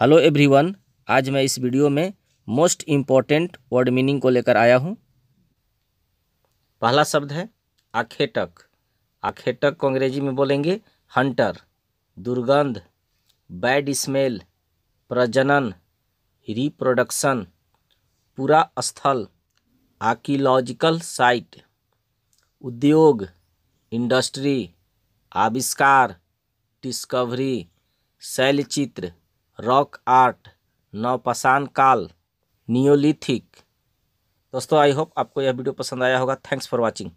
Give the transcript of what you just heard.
hello everyone आज मैं इस वीडियो में मोस्ट इम्पॉर्टेंट वर्ड मीनिंग को लेकर आया हूँ पहला शब्द है आखेटक आखेटक को अंग्रेजी में बोलेंगे हंटर दुर्गंध बैड स्मेल प्रजनन रिप्रोडक्शन पूरा स्थल आर्कियोलॉजिकल साइट उद्योग इंडस्ट्री आविष्कार डिस्कवरी शैलचित्र रॉक आर्ट नवपाषाण काल नियोलिथिक दोस्तों आई होप आपको यह वीडियो पसंद आया होगा थैंक्स फॉर वॉचिंग